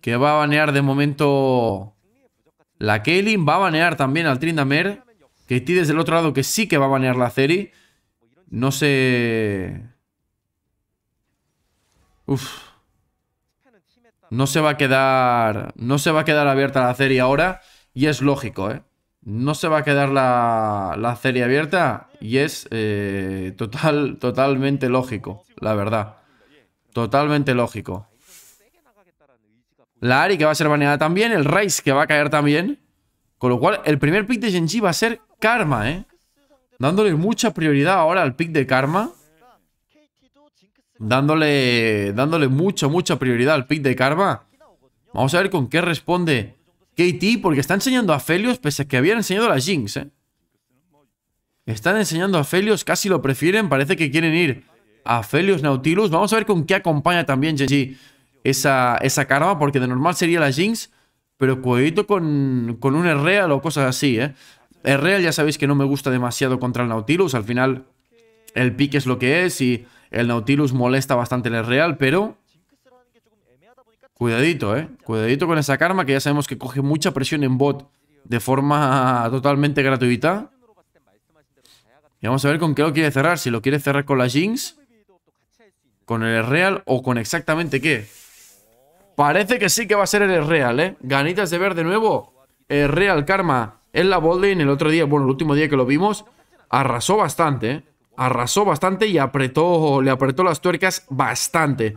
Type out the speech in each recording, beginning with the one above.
que va a banear de momento la Kaylin. Va a banear también al Trindamer. Que desde el otro lado que sí que va a banear la serie No se No se va a quedar... No se va a quedar abierta la serie ahora. Y es lógico, ¿eh? No se va a quedar la, serie abierta. Y es eh, total, totalmente lógico, la verdad. Totalmente lógico. La Ari que va a ser baneada también. El Rice que va a caer también. Con lo cual, el primer pick de Genji va a ser Karma, ¿eh? Dándole mucha prioridad ahora al pick de Karma. Dándole, dándole mucha, mucha prioridad al pick de Karma. Vamos a ver con qué responde KT, porque está enseñando a Felios, pese a que habían enseñado a la Jinx, ¿eh? Están enseñando a Felios, casi lo prefieren, parece que quieren ir a Felios Nautilus. Vamos a ver con qué acompaña también Genji esa, esa karma, porque de normal sería la Jinx, pero cuidadito con, con un Erreal o cosas así, ¿eh? Erreal ya sabéis que no me gusta demasiado contra el Nautilus, al final el pique es lo que es y el Nautilus molesta bastante el Erreal, pero... Cuidadito, ¿eh? Cuidadito con esa karma que ya sabemos que coge mucha presión en bot de forma totalmente gratuita. Y vamos a ver con qué lo quiere cerrar. Si lo quiere cerrar con la Jinx, con el Real o con exactamente qué. Parece que sí que va a ser el Real, ¿eh? Ganitas de ver de nuevo. El Real Karma en la Bolding el otro día, bueno, el último día que lo vimos, arrasó bastante, ¿eh? Arrasó bastante y apretó, le apretó las tuercas bastante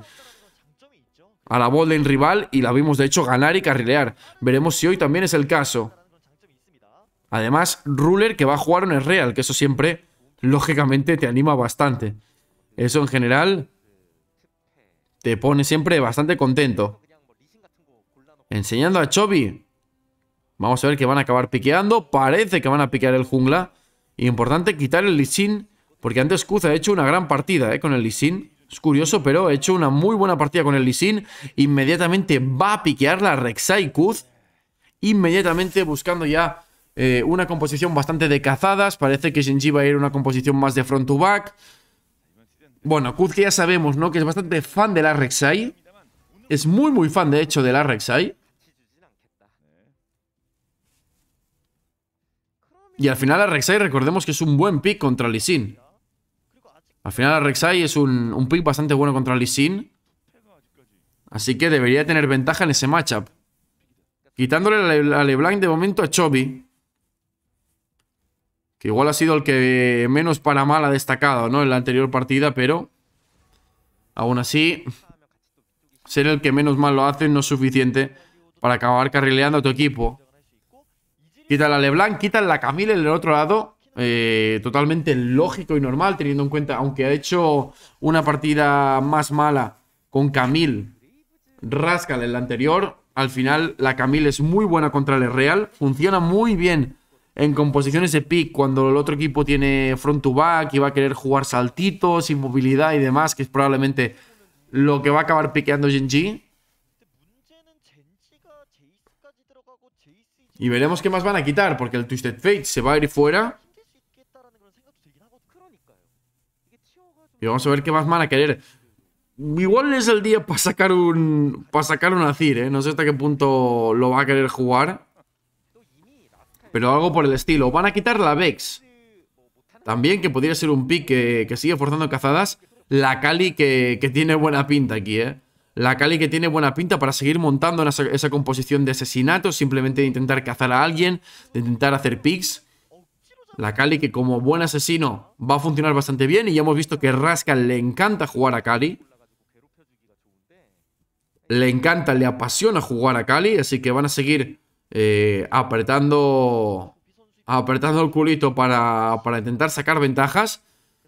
a la Bolding rival y la vimos de hecho ganar y carrilear. Veremos si hoy también es el caso. Además, Ruler que va a jugar en el Real, que eso siempre, lógicamente, te anima bastante. Eso en general te pone siempre bastante contento. Enseñando a Chobi. Vamos a ver que van a acabar piqueando. Parece que van a piquear el jungla. Importante quitar el Sin Porque antes Kuz ha hecho una gran partida eh, con el Sin Es curioso, pero ha hecho una muy buena partida con el Sin Inmediatamente va a piquear la Rek'Sai Kuz. Inmediatamente buscando ya eh, una composición bastante de cazadas. Parece que Shinji va a ir una composición más de front to back. Bueno, Kuz que ya sabemos, ¿no? Que es bastante fan de la Rek'Sai es muy muy fan de hecho la Rexai Y al final Rexai recordemos que es un buen pick contra Lee Sin. Al final Rexai es un, un pick bastante bueno contra Lee Sin. Así que debería tener ventaja en ese matchup. Quitándole a LeBlanc de momento a Chobi. Que igual ha sido el que menos para mal ha destacado, ¿no? En la anterior partida, pero... Aún así, ser el que menos mal lo hace no es suficiente para acabar carrileando a tu equipo. quita la LeBlanc, quita la Camille en el otro lado. Eh, totalmente lógico y normal, teniendo en cuenta, aunque ha hecho una partida más mala con Camille Rascal en la anterior, al final la Camille es muy buena contra el Real, funciona muy bien en composiciones de pick cuando el otro equipo tiene front to back y va a querer jugar saltitos, inmovilidad y demás, que es probablemente lo que va a acabar piqueando Genji. Y veremos qué más van a quitar, porque el Twisted Fate se va a ir fuera. Y vamos a ver qué más van a querer. Igual es el día para sacar un. Para sacar un Azir, ¿eh? No sé hasta qué punto lo va a querer jugar. Pero algo por el estilo. Van a quitar la Vex. También, que podría ser un pick que sigue forzando cazadas la Cali que, tiene buena pinta aquí, ¿eh? La Cali que tiene buena pinta para seguir montando esa, composición de asesinatos, simplemente de intentar cazar a alguien, de intentar hacer picks. La Cali que como buen asesino va a funcionar bastante bien y ya hemos visto que Rascal le encanta jugar a Cali. Le encanta, le apasiona jugar a Cali, así que van a seguir eh, apretando apretando el culito para intentar sacar ventajas.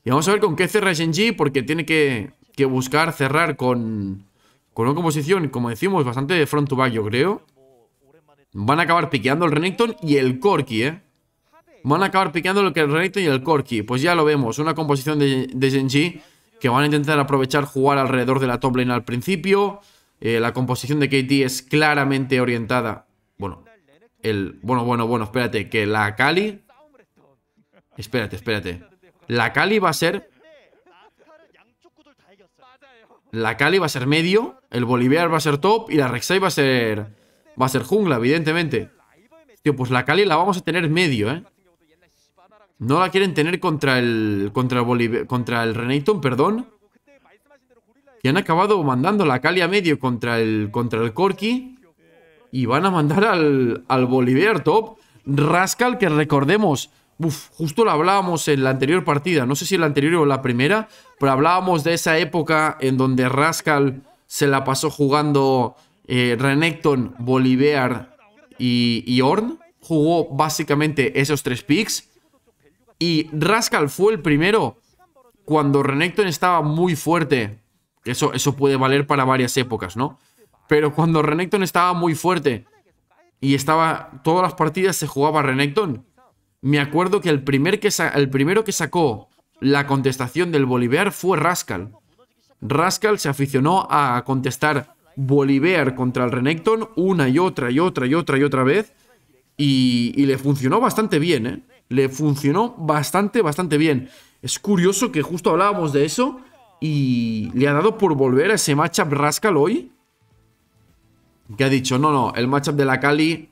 Y vamos a ver con qué cierra Shenji, porque tiene que, buscar cerrar con, con una composición, como decimos, bastante de front to back, yo creo. Van a acabar piqueando el Renekton y el Corki, ¿eh? Van a acabar piqueando el Renekton y el Corki. Pues ya lo vemos, una composición de, de que van a intentar aprovechar jugar alrededor de la top lane al principio. Eh, la composición de KT es claramente orientada. Bueno, el... Bueno, bueno, bueno, espérate, que la Kali... Espérate, espérate. La Cali va a ser... La Cali va a ser medio, el Boliviar va a ser top y la Rek'Sai va a ser... Va a ser jungla, evidentemente. Tío, pues la Cali la vamos a tener medio, ¿eh? No la quieren tener contra el... Contra el, Boliv contra el Renaton, perdón. Y han acabado mandando la Cali a medio contra el... Contra el Corky Y van a mandar al... Al Boliviar top. Rascal, que recordemos Uf, justo lo hablábamos en la anterior partida, no sé si la anterior o la primera, pero hablábamos de esa época en donde Rascal se la pasó jugando eh, Renekton, Bolivar y, y, Orn. Jugó básicamente esos tres picks. Y Rascal fue el primero cuando Renekton estaba muy fuerte. Eso, eso puede valer para varias épocas, ¿no? Pero cuando Renekton estaba muy fuerte y estaba todas las partidas se jugaba Renekton me acuerdo que el, primer que el primero que sacó la contestación del Bolívar fue Rascal. Rascal se aficionó a contestar Bolívar contra el Renekton una y otra y otra y otra y otra vez. Y, le funcionó bastante bien, ¿eh? Le funcionó bastante, bastante bien. Es curioso que justo hablábamos de eso y le ha dado por volver a ese matchup Rascal hoy. Que ha dicho, no, no, el matchup de la Cali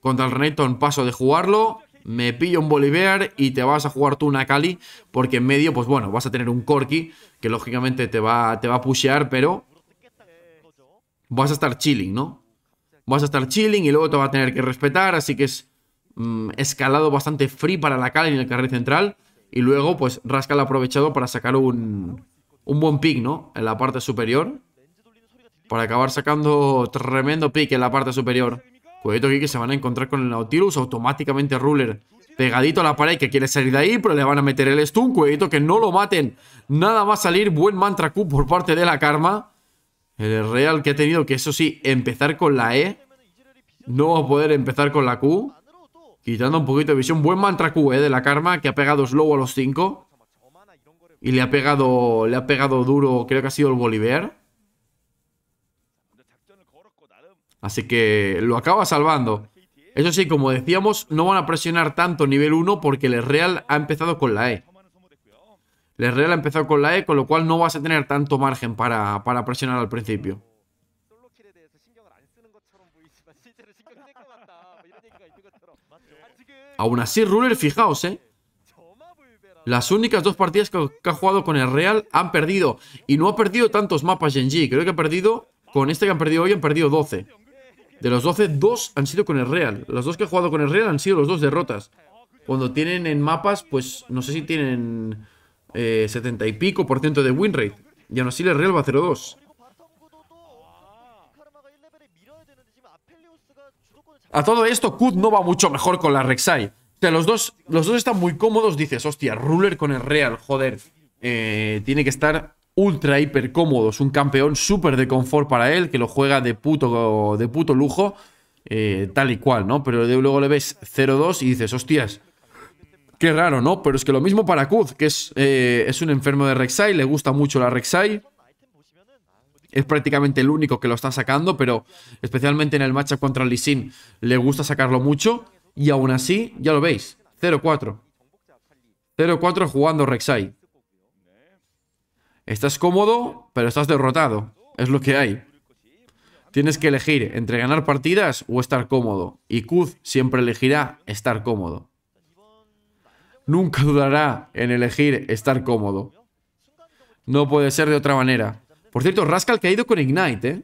contra el Renekton paso de jugarlo me pillo un Bolivar y te vas a jugar tú una Cali, porque en medio, pues bueno, vas a tener un Corki, que lógicamente te va, te va a pushear, pero vas a estar chilling, ¿no? Vas a estar chilling y luego te va a tener que respetar, así que es mm, escalado bastante free para la Cali en el carril central, y luego, pues, Rascal ha aprovechado para sacar un, un buen pick, ¿no? En la parte superior, para acabar sacando tremendo pick en la parte superior. Cuidado aquí que se van a encontrar con el Nautilus. Automáticamente Ruler pegadito a la pared que quiere salir de ahí, pero le van a meter el stun. Cuidado, que no lo maten. Nada más salir. Buen mantra Q por parte de la Karma. El Real que ha tenido que, eso sí, empezar con la E. No va a poder empezar con la Q. Quitando un poquito de visión. Buen mantra Q eh, de la Karma que ha pegado slow a los 5. Y le ha pegado, le ha pegado duro, creo que ha sido el Bolívar. Así que lo acaba salvando. Eso sí, como decíamos, no van a presionar tanto nivel 1 porque el Real ha empezado con la E. El Real ha empezado con la E, con lo cual no vas a tener tanto margen para, presionar al principio. Aún así, Ruler, fijaos, ¿eh? Las únicas dos partidas que, ha jugado con el Real han perdido. Y no ha perdido tantos mapas Genji. Creo que ha perdido, con este que han perdido hoy, han perdido 12. De los 12, dos han sido con el Real. Los dos que he jugado con el Real han sido los dos derrotas. Cuando tienen en mapas, pues no sé si tienen 70 eh, y pico por ciento de win rate. Y aún así el Real va 0-2. A todo esto, Kud no va mucho mejor con la Rek'Sai. O sea, los dos, los dos están muy cómodos. Dices, hostia, Ruler con el Real, joder. Eh, tiene que estar ultra hiper cómodos, un campeón súper de confort para él, que lo juega de puto, de puto lujo, eh, tal y cual, ¿no? Pero luego le ves 0-2 y dices, hostias, qué raro, ¿no? Pero es que lo mismo para Kuz, que es, eh, es un enfermo de Rek'Sai, le gusta mucho la Rek'Sai, es prácticamente el único que lo está sacando, pero especialmente en el match contra Lee Sin le gusta sacarlo mucho, y aún así, ya lo veis, 0-4. 0-4 jugando Rek'Sai. Estás cómodo, pero estás derrotado. Es lo que hay. Tienes que elegir entre ganar partidas o estar cómodo. Y Kuz siempre elegirá estar cómodo. Nunca dudará en elegir estar cómodo. No puede ser de otra manera. Por cierto, Rascal que ha ido con Ignite, ¿eh?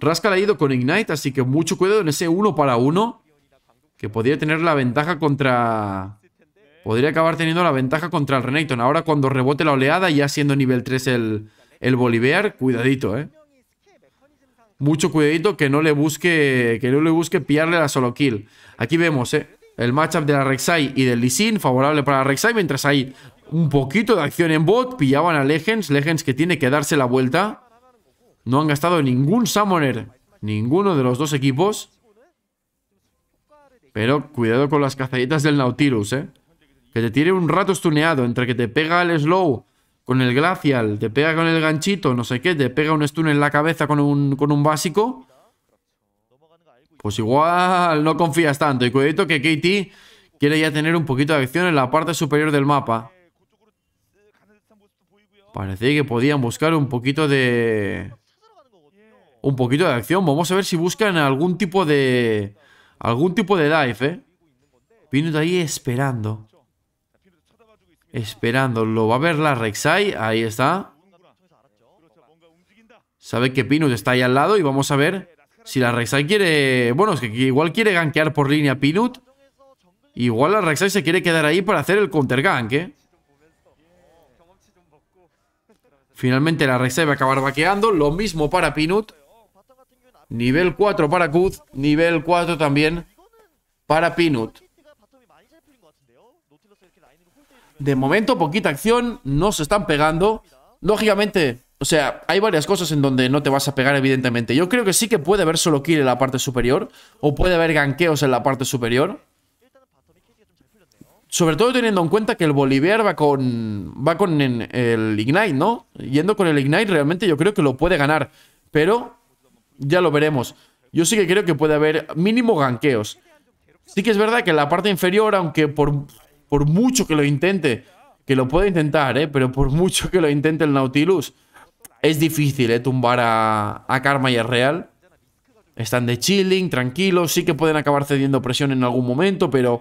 Rascal ha ido con Ignite, así que mucho cuidado en ese uno para uno. Que podría tener la ventaja contra... Podría acabar teniendo la ventaja contra el Renekton. Ahora cuando rebote la oleada, ya siendo nivel 3 el, el Bolivar, cuidadito, ¿eh? Mucho cuidadito que no le busque que no le busque pillarle la solo kill. Aquí vemos, ¿eh? El matchup de la Rek'Sai y del Lisin. favorable para la Rek'Sai, mientras hay un poquito de acción en bot. Pillaban a Legends, Legends que tiene que darse la vuelta. No han gastado ningún Summoner, ninguno de los dos equipos. Pero cuidado con las cazaditas del Nautilus, ¿eh? Que te tire un rato estuneado entre que te pega el slow con el glacial, te pega con el ganchito, no sé qué, te pega un stun en la cabeza con un, básico. Pues igual no confías tanto. Y cuidadito que KT quiere ya tener un poquito de acción en la parte superior del mapa. Parece que podían buscar un poquito de... Un poquito de acción. Vamos a ver si buscan algún tipo de... Algún tipo de dive, ¿eh? Vino de ahí esperando. Esperándolo. Va a ver la Rek'Sai. Ahí está. Sabe que Pinut está ahí al lado y vamos a ver si la Rek'Sai quiere... Bueno, es que igual quiere gankear por línea Pinut. Igual la Rek'Sai se quiere quedar ahí para hacer el counter gank, ¿eh? Finalmente la Rek'Sai va a acabar vaqueando. Lo mismo para Pinut. Nivel 4 para Kuz. Nivel 4 también para Pinut. De momento, poquita acción, no se están pegando. Lógicamente, o sea, hay varias cosas en donde no te vas a pegar, evidentemente. Yo creo que sí que puede haber solo kill en la parte superior, o puede haber ganqueos en la parte superior. Sobre todo teniendo en cuenta que el Boliviar va con, va con el Ignite, ¿no? Yendo con el Ignite realmente yo creo que lo puede ganar. Pero ya lo veremos. Yo sí que creo que puede haber mínimo ganqueos. Sí que es verdad que en la parte inferior, aunque por por mucho que lo intente, que lo pueda intentar, ¿eh? Pero por mucho que lo intente el Nautilus, es difícil, ¿eh? Tumbar a, a Karma y a Real. Están de chilling, tranquilos, sí que pueden acabar cediendo presión en algún momento, pero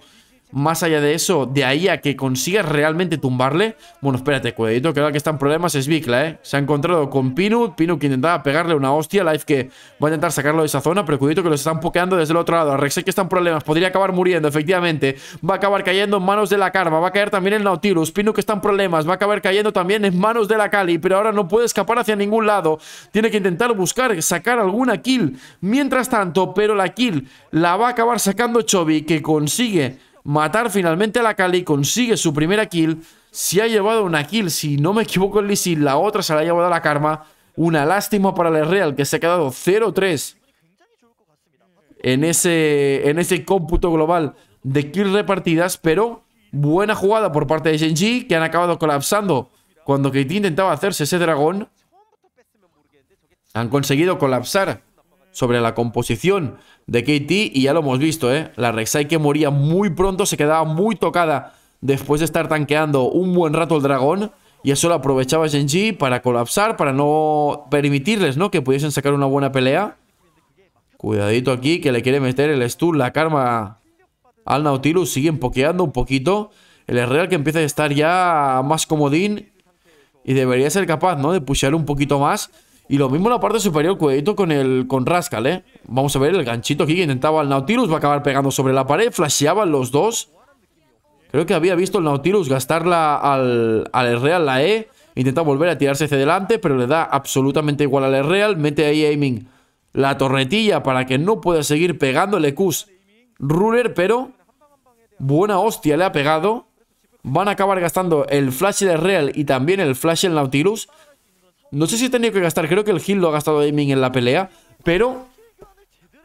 más allá de eso, de ahí a que consigas realmente tumbarle. Bueno, espérate, cuidadito, que ahora que están problemas es Vicla, ¿eh? Se ha encontrado con Pinu. Pinu que intentaba pegarle una hostia. Life que va a intentar sacarlo de esa zona. Pero cuidadito que lo están pokeando desde el otro lado. Rexek que está en problemas. Podría acabar muriendo, efectivamente. Va a acabar cayendo en manos de la Karma. Va a caer también el Nautilus. Pinu que está en problemas. Va a acabar cayendo también en manos de la Kali. Pero ahora no puede escapar hacia ningún lado. Tiene que intentar buscar, sacar alguna kill. Mientras tanto, pero la kill la va a acabar sacando Chobi. Que consigue matar finalmente a la Kali, consigue su primera kill, Si ha llevado una kill, si no me equivoco el la otra se la ha llevado a la Karma, una lástima para el Real que se ha quedado 0-3 en ese, en ese cómputo global de kills repartidas, pero buena jugada por parte de Genji, que han acabado colapsando cuando Katie intentaba hacerse ese dragón. Han conseguido colapsar sobre la composición de KT y ya lo hemos visto, ¿eh? La Rek'Sai que moría muy pronto se quedaba muy tocada después de estar tanqueando un buen rato el dragón y eso lo aprovechaba Genji para colapsar, para no permitirles, ¿no? Que pudiesen sacar una buena pelea. Cuidadito aquí que le quiere meter el stun, la karma al Nautilus, siguen pokeando un poquito. El Real que empieza a estar ya más comodín y debería ser capaz, ¿no? De pushear un poquito más. Y lo mismo en la parte superior, cuidadito con el con Rascal, ¿eh? Vamos a ver el ganchito aquí que intentaba el Nautilus. Va a acabar pegando sobre la pared. Flasheaban los dos. Creo que había visto el Nautilus gastarla al, al Real la E. Intenta volver a tirarse hacia adelante, pero le da absolutamente igual al Real. Mete ahí aiming la torretilla para que no pueda seguir pegando el Qs Ruler, pero buena hostia le ha pegado. Van a acabar gastando el flash del Real y también el flash del Nautilus. No sé si he tenido que gastar, creo que el heal lo ha gastado Aiming en la pelea, pero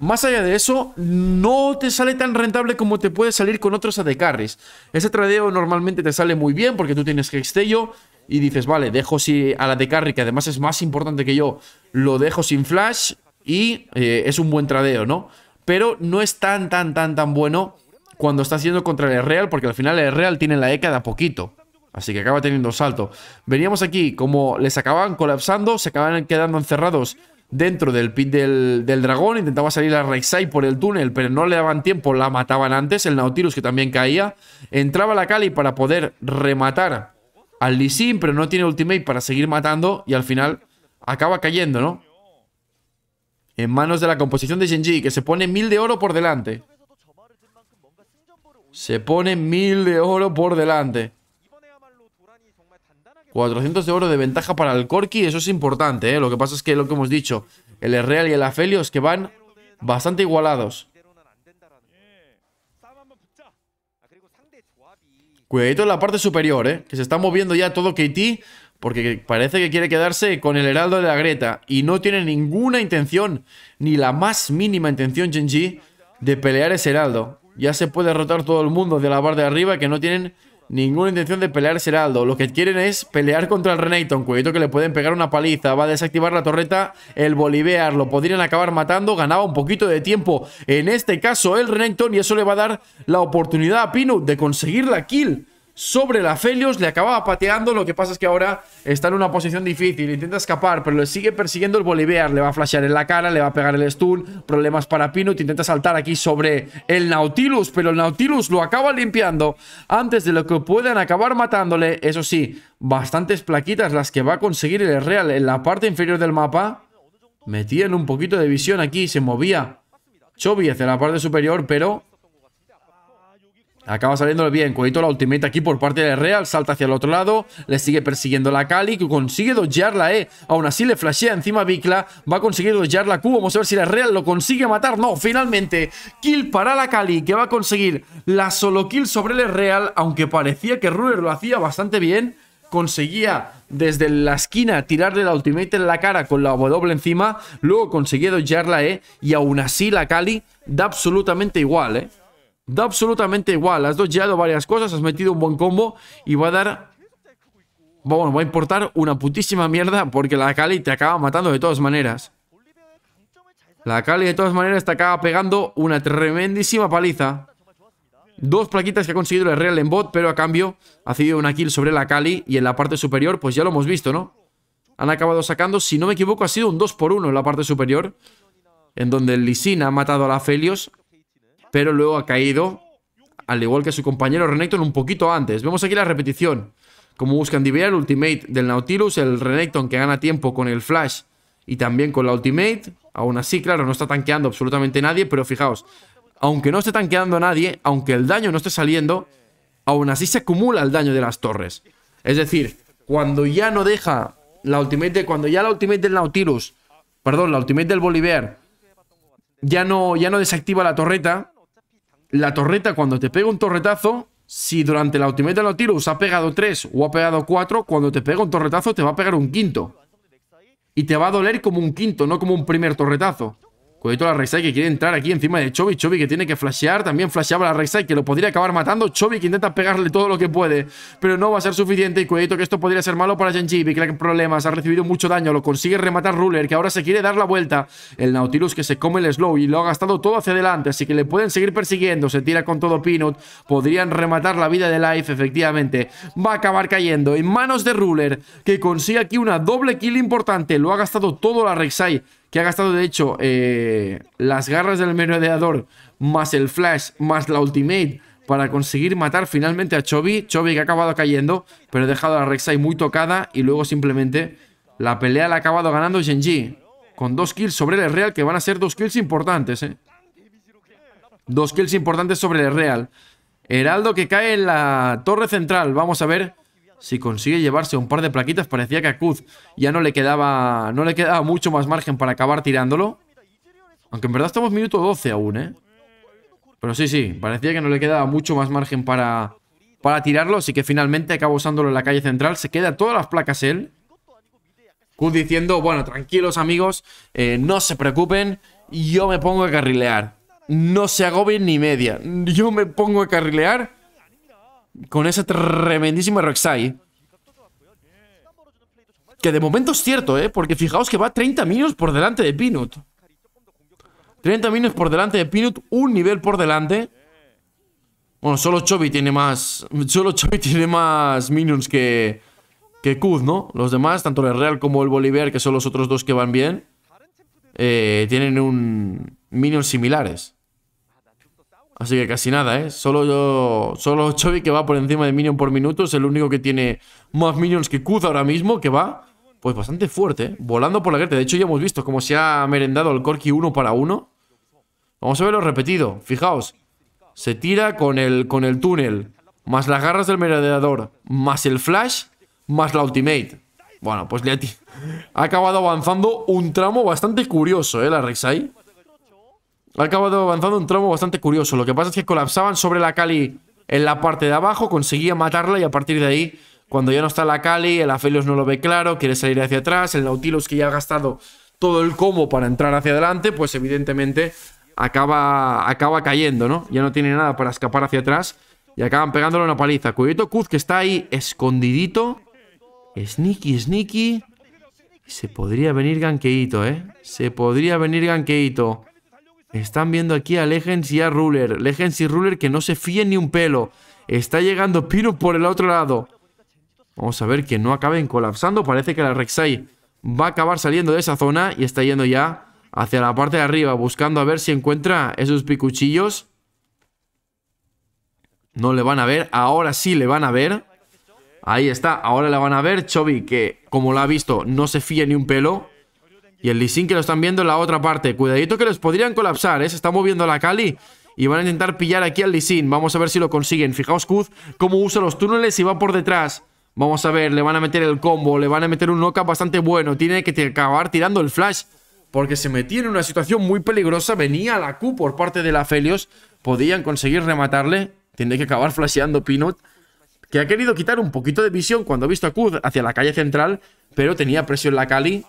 más allá de eso, no te sale tan rentable como te puede salir con otros AD carries. Ese tradeo normalmente te sale muy bien porque tú tienes Hextello y dices, vale, dejo si a la de carry, que además es más importante que yo, lo dejo sin flash y eh, es un buen tradeo, ¿no? Pero no es tan, tan, tan, tan bueno cuando estás yendo contra el Real porque al final el Real tiene la E cada poquito. Así que acaba teniendo salto. Veníamos aquí, como les acababan colapsando, se acababan quedando encerrados dentro del pit del, dragón. Intentaba salir a Rek'Sai por el túnel, pero no le daban tiempo, la mataban antes. El Nautilus, que también caía, entraba la Cali para poder rematar al Lee pero no tiene ultimate para seguir matando. Y al final acaba cayendo, ¿no? En manos de la composición de Genji, que se pone mil de oro por delante. Se pone mil de oro por delante. 400 de oro de ventaja para el Corky, eso es importante, ¿eh? Lo que pasa es que lo que hemos dicho, el Real y el Aphelios, que van bastante igualados. Cuidadito en la parte superior, ¿eh? Que se está moviendo ya todo KT porque parece que quiere quedarse con el heraldo de la Greta y no tiene ninguna intención, ni la más mínima intención, Genji, de pelear ese heraldo. Ya se puede derrotar todo el mundo de la barra de arriba que no tienen Ninguna intención de pelear Seraldo. Lo que quieren es pelear contra el Renaton. Cuidado que le pueden pegar una paliza. Va a desactivar la torreta el Bolivar. Lo podrían acabar matando. Ganaba un poquito de tiempo. En este caso, el Renekton Y eso le va a dar la oportunidad a Pino de conseguir la kill sobre la Felios, le acababa pateando, lo que pasa es que ahora está en una posición difícil, intenta escapar, pero le sigue persiguiendo el Boliviar, le va a flashear en la cara, le va a pegar el stun, problemas para Pinut, intenta saltar aquí sobre el Nautilus, pero el Nautilus lo acaba limpiando antes de lo que puedan acabar matándole, eso sí, bastantes plaquitas las que va a conseguir el Real en la parte inferior del mapa, metían un poquito de visión aquí, se movía Chovy hacia la parte superior, pero Acaba saliendo bien. cuidito la ultimate aquí por parte de Real. Salta hacia el otro lado. Le sigue persiguiendo la Kali. Que consigue dojear la E. Aún así le flashea encima Vicla. Va a conseguir dojear la Q. Vamos a ver si la Real lo consigue matar. No, finalmente. Kill para la Kali. Que va a conseguir la solo kill sobre el Real. Aunque parecía que Ruler lo hacía bastante bien. Conseguía desde la esquina tirarle la ultimate en la cara con la W encima. Luego conseguía dojear la E. Y aún así la Kali da absolutamente igual, eh. Da absolutamente igual. Has dodgeado varias cosas, has metido un buen combo y va a dar... Bueno, va a importar una putísima mierda porque la Kali te acaba matando de todas maneras. La Kali de todas maneras te acaba pegando una tremendísima paliza. Dos plaquitas que ha conseguido el Real en bot, pero a cambio ha sido una kill sobre la Kali y en la parte superior, pues ya lo hemos visto, ¿no? Han acabado sacando, si no me equivoco, ha sido un 2 por 1 en la parte superior, en donde el Lisina ha matado a la Felios pero luego ha caído, al igual que su compañero Renekton un poquito antes. Vemos aquí la repetición. Como buscan dividir el ultimate del Nautilus, el Renekton que gana tiempo con el Flash y también con la ultimate. Aún así, claro, no está tanqueando absolutamente nadie, pero fijaos, aunque no esté tanqueando nadie, aunque el daño no esté saliendo, aún así se acumula el daño de las torres. Es decir, cuando ya no deja la ultimate, cuando ya la ultimate del Nautilus, perdón, la ultimate del Bolívar, ya no, ya no desactiva la torreta, la torreta, cuando te pega un torretazo, si durante la ultimate de tiros ha pegado 3 o ha pegado 4, cuando te pega un torretazo te va a pegar un quinto. Y te va a doler como un quinto, no como un primer torretazo. Cuidado la Rek'Sai que quiere entrar aquí encima de Chobi. Chovy que tiene que flashear. También flasheaba la Rek'Sai que lo podría acabar matando. Chobi que intenta pegarle todo lo que puede. Pero no va a ser suficiente. Y cuidado que esto podría ser malo para Genji Que problemas. Ha recibido mucho daño. Lo consigue rematar Ruler. Que ahora se quiere dar la vuelta. El Nautilus que se come el slow. Y lo ha gastado todo hacia adelante. Así que le pueden seguir persiguiendo. Se tira con todo Peanut. Podrían rematar la vida de Life. Efectivamente. Va a acabar cayendo en manos de Ruler. Que consigue aquí una doble kill importante. Lo ha gastado todo la Rek'Sai que ha gastado de hecho eh, las garras del merodeador, más el flash, más la ultimate, para conseguir matar finalmente a Chobi. Chobi que ha acabado cayendo, pero ha dejado a Rek'Sai muy tocada y luego simplemente la pelea la ha acabado ganando Genji. Con dos kills sobre el Real, que van a ser dos kills importantes, eh. Dos kills importantes sobre el Real. Heraldo que cae en la torre central. Vamos a ver si consigue llevarse un par de plaquitas, parecía que a Kuz ya no le quedaba no le quedaba mucho más margen para acabar tirándolo. Aunque en verdad estamos minuto 12 aún, ¿eh? Pero sí, sí, parecía que no le quedaba mucho más margen para, para tirarlo, así que finalmente acaba usándolo en la calle central. Se queda todas las placas él. Kuz diciendo, bueno, tranquilos amigos, eh, no se preocupen, yo me pongo a carrilear. No se agobien ni media, yo me pongo a carrilear con ese tremendísimo Rek'Sai. Que de momento es cierto, ¿eh? Porque fijaos que va 30 minions por delante de Pinut 30 minions por delante de Pinut un nivel por delante. Bueno, solo Chobi tiene más... Solo Chobi tiene más minions que... Que Kuz, ¿no? Los demás, tanto el Real como el Bolívar, que son los otros dos que van bien, eh, tienen un... Minions similares. Así que casi nada, ¿eh? Solo yo. Solo Chovy que va por encima de Minion por minutos Es el único que tiene más Minions que Kuz ahora mismo. Que va, pues bastante fuerte, ¿eh? Volando por la grieta. De hecho, ya hemos visto cómo se ha merendado el Corki uno para uno. Vamos a verlo repetido. Fijaos. Se tira con el, con el túnel. Más las garras del merodeador. Más el flash. Más la ultimate. Bueno, pues le ha, ha acabado avanzando un tramo bastante curioso, ¿eh? La Rek'Sai. Ha acabado avanzando un tramo bastante curioso. Lo que pasa es que colapsaban sobre la Cali en la parte de abajo, conseguía matarla y a partir de ahí, cuando ya no está la Cali, el Aphelios no lo ve claro, quiere salir hacia atrás, el Nautilus que ya ha gastado todo el combo para entrar hacia adelante, pues evidentemente acaba, acaba cayendo, ¿no? Ya no tiene nada para escapar hacia atrás y acaban pegándole una paliza. Cuidado Kuz que está ahí escondidito. Sneaky, sneaky. Se podría venir ganqueito, ¿eh? Se podría venir ganqueito. Están viendo aquí a Legends y a Ruler. Legends y Ruler que no se fíen ni un pelo. Está llegando Pino por el otro lado. Vamos a ver que no acaben colapsando. Parece que la Rek'Sai va a acabar saliendo de esa zona y está yendo ya hacia la parte de arriba, buscando a ver si encuentra esos picuchillos. No le van a ver, ahora sí le van a ver. Ahí está, ahora la van a ver. Chobi que como lo ha visto, no se fíe ni un pelo. Y el Lee que lo están viendo en la otra parte. Cuidadito que los podrían colapsar, ¿eh? Se está moviendo la Kali Y van a intentar pillar aquí al Lee Vamos a ver si lo consiguen. Fijaos Kuz cómo usa los túneles y va por detrás. Vamos a ver, le van a meter el combo, le van a meter un knockup bastante bueno. Tiene que acabar tirando el flash. Porque se metió en una situación muy peligrosa. Venía la Q por parte de la Felios. Podían conseguir rematarle. Tiene que acabar flasheando Peanut que ha querido quitar un poquito de visión cuando ha visto a Kuz hacia la calle central, pero tenía presión la Kali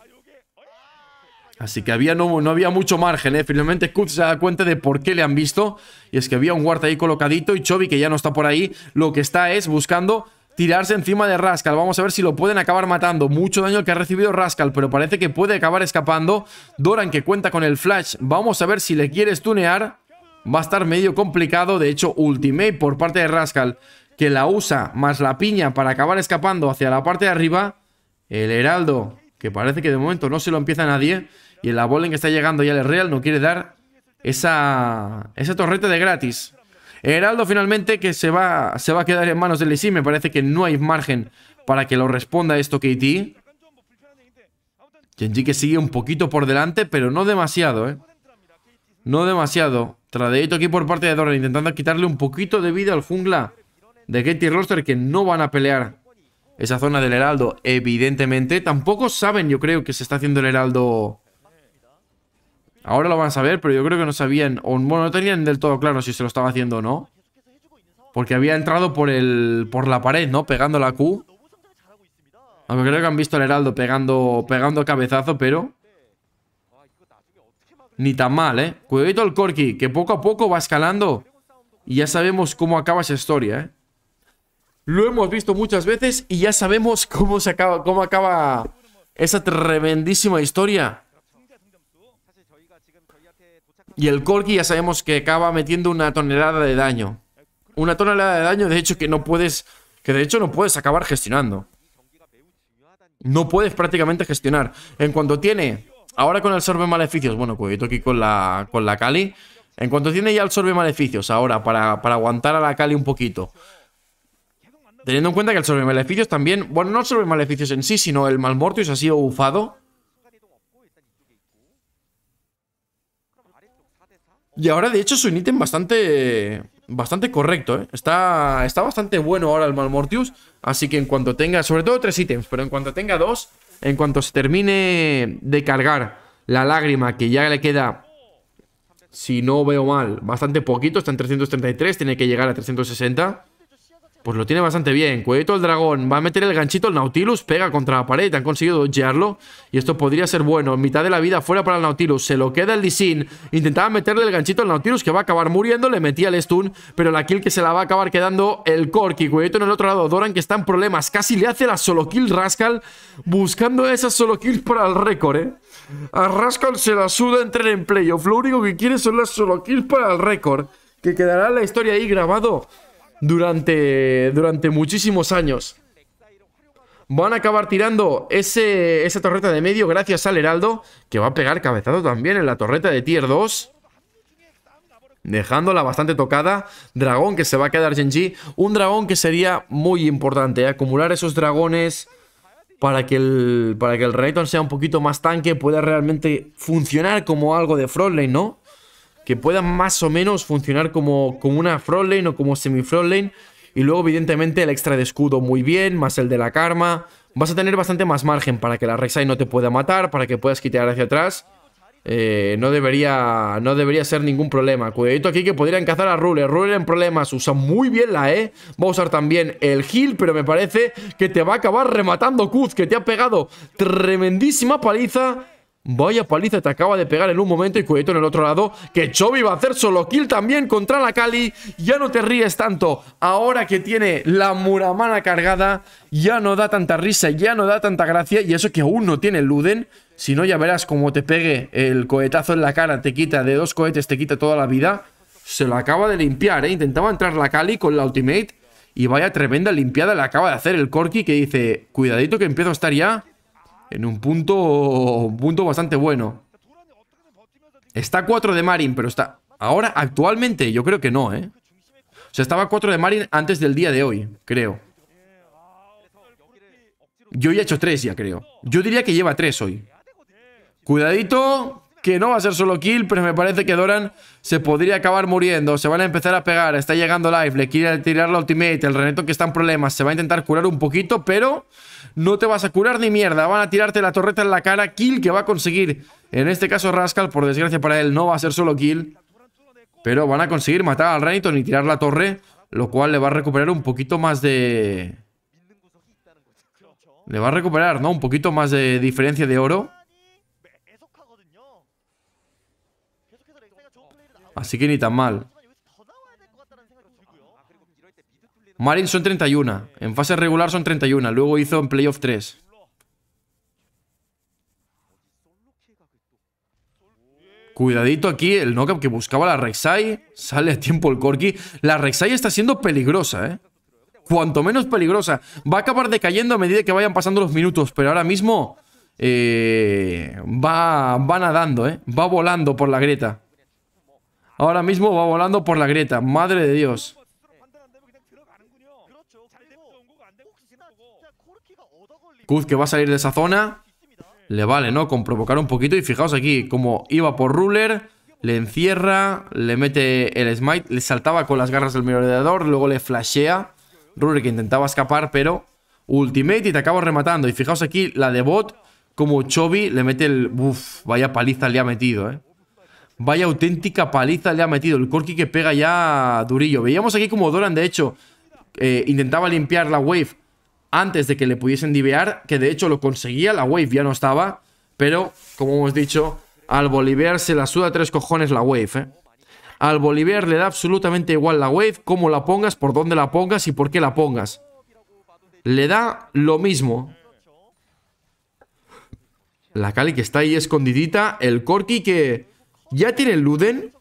Así que había, no, había mucho margen, ¿eh? Finalmente Kutz se da cuenta de por qué le han visto. Y es que había un guarda ahí colocadito y Chovy, que ya no está por ahí, lo que está es buscando tirarse encima de Rascal. Vamos a ver si lo pueden acabar matando. Mucho daño que ha recibido Rascal, pero parece que puede acabar escapando. Doran, que cuenta con el flash. Vamos a ver si le quieres tunear. Va a estar medio complicado. De hecho, ultimate por parte de Rascal, que la usa más la piña para acabar escapando hacia la parte de arriba. El Heraldo, que parece que de momento no se lo empieza a nadie. Y la bola que está llegando ya el Real no quiere dar esa, torreta de gratis. Heraldo finalmente que se va, se va a quedar en manos del Isi. Me parece que no hay margen para que lo responda esto KT. Genji que sigue un poquito por delante, pero no demasiado, ¿eh? No demasiado. Tradeito aquí por parte de Doran, intentando quitarle un poquito de vida al jungla de Katie Roster, que no van a pelear esa zona del Heraldo, evidentemente. Tampoco saben, yo creo, que se está haciendo el Heraldo Ahora lo van a saber, pero yo creo que no sabían, o bueno, no tenían del todo claro si se lo estaba haciendo o no. Porque había entrado por el por la pared, ¿no? Pegando la Q. Aunque creo que han visto al Heraldo pegando, pegando cabezazo, pero... Ni tan mal, ¿eh? Cuidado el Corki, que poco a poco va escalando. Y ya sabemos cómo acaba esa historia, ¿eh? Lo hemos visto muchas veces y ya sabemos cómo, se acaba, cómo acaba esa tremendísima historia. Y el Corki ya sabemos que acaba metiendo una tonelada de daño. Una tonelada de daño, de hecho, que no puedes... Que de hecho no puedes acabar gestionando. No puedes prácticamente gestionar. En cuanto tiene... Ahora con el sorbe maleficios, bueno, cuidado aquí con la, con la Cali. En cuanto tiene ya el sorbe maleficios ahora para, para aguantar a la Kali un poquito. Teniendo en cuenta que el sorbe maleficios también... Bueno, no el sorbe maleficios en sí, sino el Malmortius ha sido bufado. Y ahora, de hecho, es un ítem bastante bastante correcto, ¿eh? Está, está bastante bueno ahora el Malmortius. Así que en cuanto tenga, sobre todo tres ítems, pero en cuanto tenga dos, en cuanto se termine de cargar la lágrima, que ya le queda, si no veo mal, bastante poquito, está en 333, tiene que llegar a 360. Pues lo tiene bastante bien. Cuidado el dragón. Va a meter el ganchito el Nautilus. Pega contra la pared. Han conseguido dojearlo. Y esto podría ser bueno. En mitad de la vida fuera para el Nautilus. Se lo queda el Sin. Intentaba meterle el ganchito al Nautilus que va a acabar muriendo. Le metía el stun. Pero la kill que se la va a acabar quedando el Corki. Cuellito en el otro lado. Doran que está en problemas. Casi le hace la solo kill Rascal. Buscando esa solo kill para el récord, eh. A Rascal se la suda entrar en playoff. Lo único que quiere son las solo kills para el récord. Que quedará la historia ahí grabado durante, durante muchísimos años. Van a acabar tirando ese, esa torreta de medio gracias al Heraldo, que va a pegar cabezado también en la torreta de tier 2. Dejándola bastante tocada. Dragón que se va a quedar Genji. Un dragón que sería muy importante. ¿eh? Acumular esos dragones para que el, para que el Rayton sea un poquito más tanque. Pueda realmente funcionar como algo de frontline, ¿no? que puedan más o menos funcionar como, como una front lane o como semi front Y luego, evidentemente, el extra de escudo muy bien, más el de la karma. Vas a tener bastante más margen para que la Rexai no te pueda matar, para que puedas quitar hacia atrás. Eh, no, debería, no debería ser ningún problema. Cuidadito aquí que podrían cazar a Ruler. Ruler en problemas. Usa muy bien la E. Va a usar también el heal, pero me parece que te va a acabar rematando Kuz, que te ha pegado tremendísima paliza. Vaya paliza te acaba de pegar en un momento y cuidadito en el otro lado. Que Chovy va a hacer solo kill también contra la Kali. Ya no te ríes tanto. Ahora que tiene la Muramana cargada, ya no da tanta risa, ya no da tanta gracia. Y eso que aún no tiene Luden. Si no, ya verás cómo te pegue el cohetazo en la cara. Te quita de dos cohetes, te quita toda la vida. Se lo acaba de limpiar, ¿eh? Intentaba entrar la Kali con la ultimate. Y vaya tremenda limpiada le acaba de hacer el Corky que dice, cuidadito que empiezo a estar ya en un punto, un punto bastante bueno. Está 4 de Marin, pero está... Ahora, actualmente, yo creo que no, ¿eh? O sea, estaba 4 de Marin antes del día de hoy, creo. Yo ya he hecho 3 ya, creo. Yo diría que lleva 3 hoy. Cuidadito que no va a ser solo kill, pero me parece que Doran se podría acabar muriendo. Se van a empezar a pegar, está llegando Life le quiere tirar la ultimate, el Reneto que está en problemas, se va a intentar curar un poquito, pero no te vas a curar ni mierda. Van a tirarte la torreta en la cara, kill que va a conseguir. En este caso Rascal, por desgracia para él, no va a ser solo kill, pero van a conseguir matar al Reniton y tirar la torre, lo cual le va a recuperar un poquito más de... Le va a recuperar, ¿no? Un poquito más de diferencia de oro. Así que ni tan mal. Marin son 31. En fase regular son 31. Luego hizo en playoff 3. Cuidadito aquí, el knockup que buscaba la Rek'Sai. Sale a tiempo el Corky, La Rek'Sai está siendo peligrosa, ¿eh? Cuanto menos peligrosa. Va a acabar decayendo a medida que vayan pasando los minutos. Pero ahora mismo... Eh, va, va nadando, ¿eh? Va volando por la grieta. Ahora mismo va volando por la grieta. Madre de Dios. Kuz que va a salir de esa zona. Le vale, ¿no? Con provocar un poquito. Y fijaos aquí, como iba por ruler. Le encierra. Le mete el smite. Le saltaba con las garras del mirador Luego le flashea. Ruler que intentaba escapar, pero... Ultimate y te acabo rematando. Y fijaos aquí la de bot. Como Chobi le mete el... Uf, vaya paliza le ha metido, ¿eh? Vaya auténtica paliza le ha metido. El Corki que pega ya durillo. Veíamos aquí como Doran, de hecho, eh, intentaba limpiar la wave antes de que le pudiesen divear. Que de hecho lo conseguía. La wave ya no estaba. Pero, como hemos dicho, al Boliviar se la suda tres cojones la wave. Eh. Al Boliviar le da absolutamente igual la wave. Cómo la pongas, por dónde la pongas y por qué la pongas. Le da lo mismo. La Cali que está ahí escondidita. El Corki que ya tiene Luden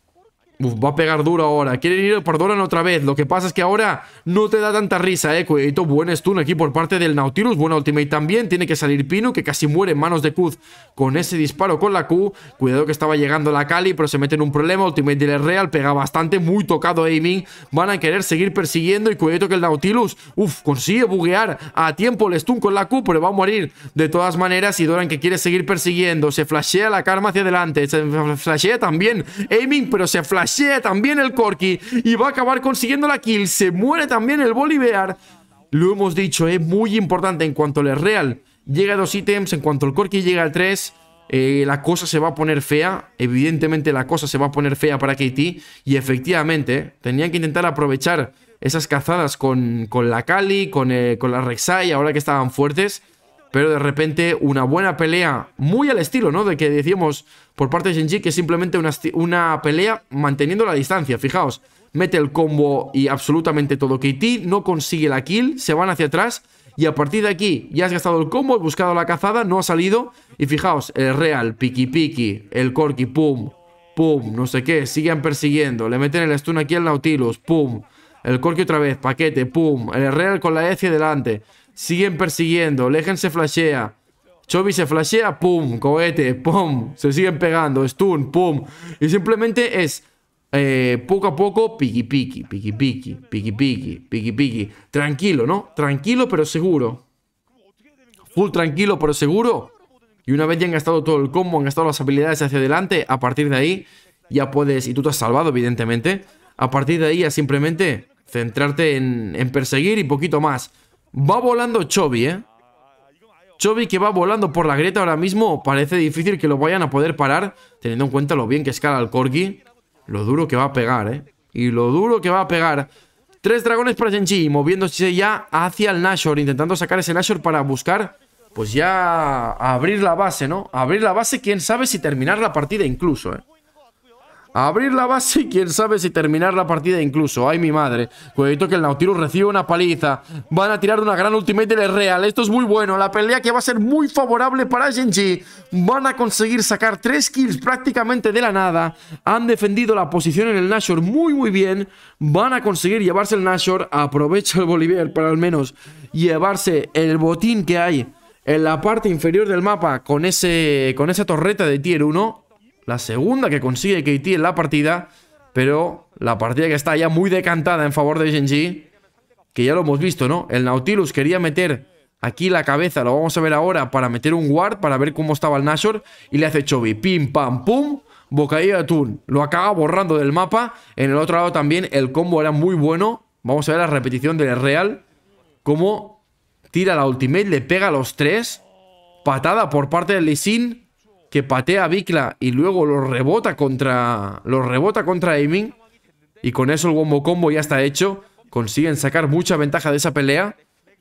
va a pegar duro ahora. Quieren ir por Doran otra vez. Lo que pasa es que ahora no te da tanta risa, eh. Cuidadito, buen stun aquí por parte del Nautilus. Buena ultimate también. Tiene que salir Pino, que casi muere en manos de Kuz con ese disparo con la Q. Cuidado que estaba llegando la Cali, pero se mete en un problema. Ultimate del Real pega bastante. Muy tocado aiming. Van a querer seguir persiguiendo. Y cuidado que el Nautilus, uf, consigue buguear a tiempo el stun con la Q, pero va a morir de todas maneras. Y Doran que quiere seguir persiguiendo. Se flashea la karma hacia adelante. Se flashea también aiming, pero se flashea también el corky y va a acabar consiguiendo la kill. Se muere también el Bolivar. Lo hemos dicho, es muy importante en cuanto el Real llega a dos ítems, en cuanto el corky llega al 3, eh, la cosa se va a poner fea. Evidentemente la cosa se va a poner fea para KT. Y efectivamente, tenían que intentar aprovechar esas cazadas con, con la Kali, con, eh, con la Rexai. ahora que estaban fuertes. Pero de repente una buena pelea, muy al estilo, ¿no? De que decíamos por parte de Genji, que es simplemente una, pelea manteniendo la distancia, fijaos. Mete el combo y absolutamente todo KT, no consigue la kill, se van hacia atrás y a partir de aquí ya has gastado el combo, has buscado la cazada, no ha salido y fijaos, el Real, Piki Piki, el Corki, pum, pum, no sé qué, siguen persiguiendo, le meten el stun aquí al Nautilus, pum, el Corki otra vez, paquete, pum, el Real con la ECI delante. Siguen persiguiendo. Legend se flashea. Chovy se flashea, pum, cohete, pum, se siguen pegando, stun, pum. Y simplemente es eh, poco a poco, Piki piki Piki piki Piki piki Piki piki Tranquilo, ¿no? Tranquilo pero seguro. Full tranquilo pero seguro. Y una vez ya han gastado todo el combo, han gastado las habilidades hacia adelante, a partir de ahí ya puedes, y tú te has salvado evidentemente, a partir de ahí ya simplemente centrarte en perseguir y poquito más. Va volando Chovy, ¿eh? Chovy que va volando por la grieta ahora mismo. Parece difícil que lo vayan a poder parar, teniendo en cuenta lo bien que escala el Corgi. Lo duro que va a pegar, ¿eh? Y lo duro que va a pegar. Tres dragones para Genji, moviéndose ya hacia el Nashor, intentando sacar ese Nashor para buscar, pues ya abrir la base, ¿no? Abrir la base, quién sabe si terminar la partida incluso, ¿eh? abrir la base y quién sabe si terminar la partida incluso. Ay, mi madre. Cuidado que el Nautilus recibe una paliza. Van a tirar una gran ultimate del Real. Esto es muy bueno. La pelea que va a ser muy favorable para Genji. Van a conseguir sacar tres kills prácticamente de la nada. Han defendido la posición en el Nashor muy, muy bien. Van a conseguir llevarse el Nashor. Aprovecha el Bolivier para al menos llevarse el botín que hay en la parte inferior del mapa con, ese, con esa torreta de tier 1. La segunda que consigue KT en la partida. Pero la partida que está ya muy decantada en favor de Genji. Que ya lo hemos visto, ¿no? El Nautilus quería meter aquí la cabeza. Lo vamos a ver ahora para meter un ward. Para ver cómo estaba el Nashor. Y le hace Chovy. Pim, pam, pum. Bocadillo de atún. Lo acaba borrando del mapa. En el otro lado también el combo era muy bueno. Vamos a ver la repetición del Real. Cómo tira la ultimate. Le pega a los tres. Patada por parte del Lee Sin que patea a Vicla y luego lo rebota contra. Lo rebota contra Aiming. Y con eso el Wombo Combo ya está hecho. Consiguen sacar mucha ventaja de esa pelea.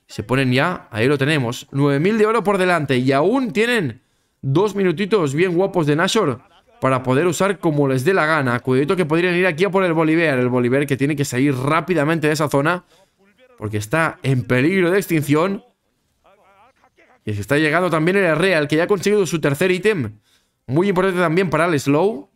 Se ponen ya, ahí lo tenemos. 9.000 de oro por delante. Y aún tienen dos minutitos bien guapos de Nashor para poder usar como les dé la gana. Cuidado que podrían ir aquí a por el Bolívar. El Bolívar que tiene que salir rápidamente de esa zona porque está en peligro de extinción. Y se está llegando también el Real, que ya ha conseguido su tercer ítem. Muy importante también para el Slow.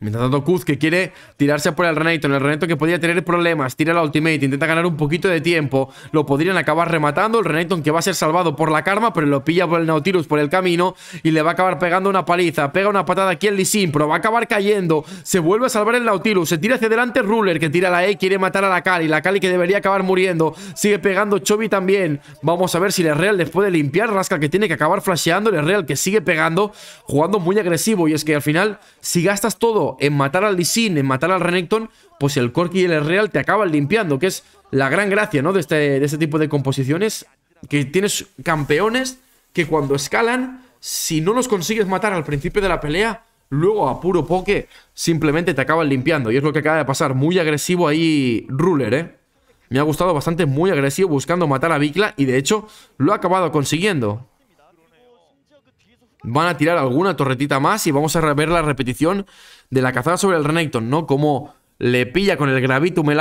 Mientras tanto, Kuz que quiere tirarse por el Renato. el Renato que podría tener problemas. Tira la ultimate. Intenta ganar un poquito de tiempo. Lo podrían acabar rematando. El Renato que va a ser salvado por la karma. Pero lo pilla por el Nautilus por el camino. Y le va a acabar pegando una paliza. Pega una patada aquí el Lisin. Pero va a acabar cayendo. Se vuelve a salvar el Nautilus. Se tira hacia adelante Ruler. Que tira la E. Quiere matar a la Kali. La Kali que debería acabar muriendo. Sigue pegando Chobi también. Vamos a ver si el Real después puede limpiar. Rasca que tiene que acabar flasheando. El Real que sigue pegando. Jugando muy agresivo. Y es que al final, si gastas todo en matar al Lisin, en matar al Renekton, pues el Corki y el Real te acaban limpiando, que es la gran gracia, ¿no? Este, de este, tipo de composiciones, que tienes campeones que cuando escalan, si no los consigues matar al principio de la pelea, luego a puro poke simplemente te acaban limpiando. Y es lo que acaba de pasar, muy agresivo ahí Ruler, ¿eh? Me ha gustado bastante, muy agresivo, buscando matar a Vikla y de hecho lo ha acabado consiguiendo van a tirar alguna torretita más y vamos a ver la repetición de la cazada sobre el Renekton, ¿no? Como le pilla con el Gravitum el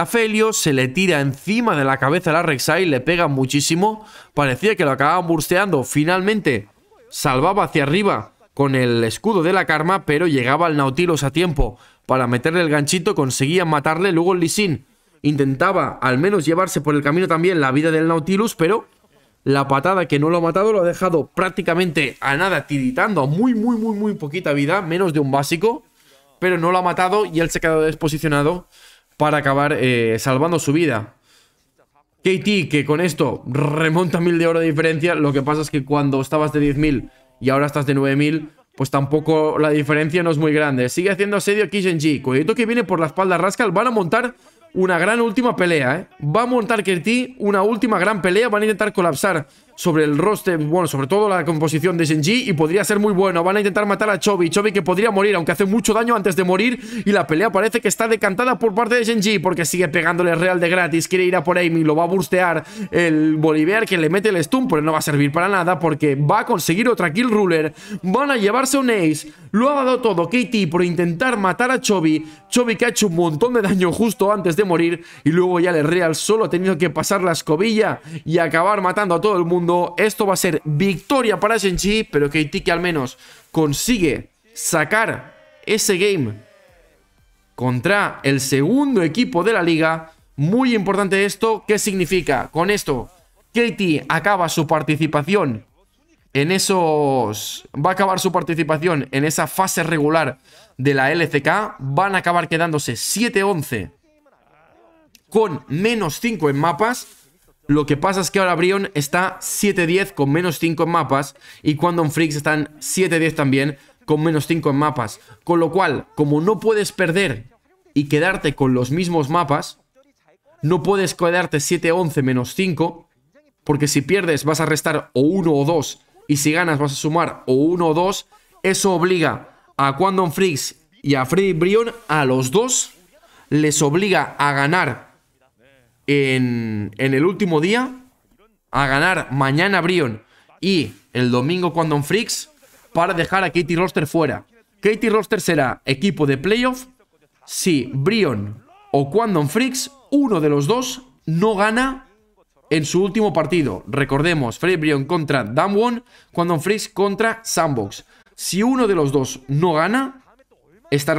se le tira encima de la cabeza la Rek'Sai, le pega muchísimo, parecía que lo acababan bursteando, finalmente salvaba hacia arriba con el escudo de la Karma, pero llegaba el Nautilus a tiempo para meterle el ganchito, conseguían matarle, luego el Lisin intentaba al menos llevarse por el camino también la vida del Nautilus, pero la patada que no lo ha matado, lo ha dejado prácticamente a nada, tiritando, muy, muy, muy, muy poquita vida, menos de un básico, pero no lo ha matado y él se ha quedado desposicionado para acabar eh, salvando su vida. KT, que con esto remonta mil de oro de diferencia, lo que pasa es que cuando estabas de 10.000 y ahora estás de 9000, pues tampoco la diferencia no es muy grande. Sigue haciendo asedio Kishenji. Cuidado que viene por la espalda Rascal. Van a montar una gran última pelea, ¿eh? Va a montar Kirti. una última gran pelea. Van a intentar colapsar sobre el roster, bueno, sobre todo la composición de Shenji y podría ser muy bueno. Van a intentar matar a Chobi, Chobi que podría morir, aunque hace mucho daño antes de morir y la pelea parece que está decantada por parte de Shenji porque sigue pegándole real de gratis, quiere ir a por Amy, lo va a burstear el Bolívar que le mete el stun, pero no va a servir para nada porque va a conseguir otra kill ruler, van a llevarse un ace, lo ha dado todo Katie por intentar matar a Chobi, Chobi que ha hecho un montón de daño justo antes de morir y luego ya el Real solo ha tenido que pasar la escobilla y acabar matando a todo el mundo esto va a ser victoria para Shenji, pero Katie que al menos consigue sacar ese game contra el segundo equipo de la liga. Muy importante esto. ¿Qué significa? Con esto, Katie acaba su participación en esos... Va a acabar su participación en esa fase regular de la LCK. Van a acabar quedándose 7-11 con menos 5 en mapas. Lo que pasa es que ahora Brion está 7-10 con menos 5 en mapas y Quantum Freaks están 7-10 también con menos 5 en mapas. Con lo cual, como no puedes perder y quedarte con los mismos mapas, no puedes quedarte 7-11 menos 5, porque si pierdes vas a restar o 1 o 2 y si ganas vas a sumar o 1 o 2. Eso obliga a Quantum Freaks y a Freddy Brion, a los dos, les obliga a ganar en, el último día a ganar mañana Brion y el domingo cuando Freaks para dejar a Katie Roster fuera. Katie Roster será equipo de playoff si Brion o Quandon Freaks, uno de los dos, no gana en su último partido. Recordemos, Freddy Brion contra Damwon, Quandon Freaks contra Sandbox. Si uno de los dos no gana, estará